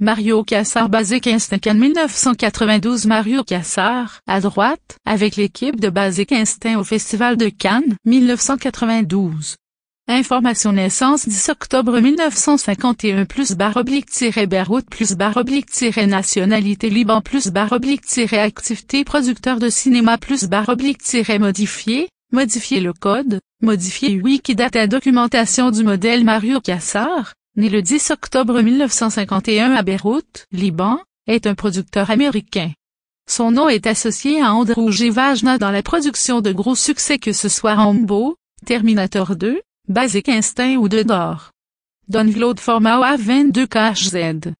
Mario Cassar basé Cannes 1992 Mario Cassar, à droite, avec l'équipe de Basic Instinct au Festival de Cannes, 1992. Information naissance 10 octobre 1951 plus barre oblique tiré Beyrouth plus barre oblique tiré nationalité Liban plus barre oblique tiré activité producteur de cinéma plus barre oblique tiré modifié, modifier le code, modifier Wikidata documentation du modèle Mario Cassar, né le 10 octobre 1951 à Beyrouth, Liban, est un producteur américain. Son nom est associé à Andrew Vajna dans la production de gros succès que ce soit Rambo, Terminator 2, Basic Instinct ou Dead or. Don Format A22KHZ.